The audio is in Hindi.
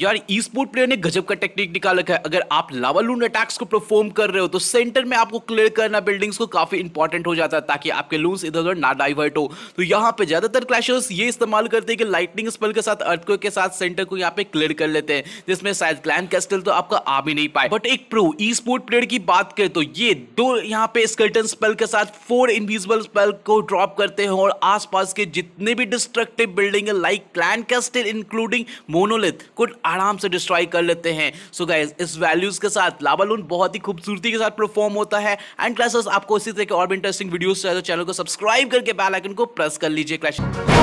यार ई स्पोर्ट प्लेयर ने गजब का टेक्निक निकाल रखा है अगर आप लून अटैक्स को परफॉर्म कर रहे हो तो सेंटर में आपको क्लियर करना बिल्डिंग्स को काफी इंपॉर्टेंट हो जाता है ताकि आपके लून इधर उधर ना डाइवर्ट हो तो यहाँ पे ज्यादातर क्लैशर्स ये इस्तेमाल करते हैं कि लाइटनिंग स्पेल के साथ अर्थ के साथ सेंटर को यहाँ पे क्लियर कर लेते हैं जिसमें शायद क्लैन कैस्टल तो आपका आ भी नहीं पाए बट एक प्रो ई स्पोर्ट प्लेयर की बात करें तो ये दो यहाँ पे स्कर्टन स्पेल के साथ फोर इनविजिबल स्पेल को ड्रॉप करते हैं और आस के जितने भी डिस्ट्रक्टिव बिल्डिंग है like clan castle including monolith कुछ आराम से डिस्ट्रॉय कर लेते हैं सो गाइज इस वैल्यूज़ के साथ लाबालून बहुत ही खूबसूरती के साथ परफॉर्म होता है एंड क्लासेस आपको इसी तरह के और भी इंटरेस्टिंग वीडियोस चाहिए तो चैनल को सब्सक्राइब करके बेल आइकन को प्रेस कर लीजिए क्लैश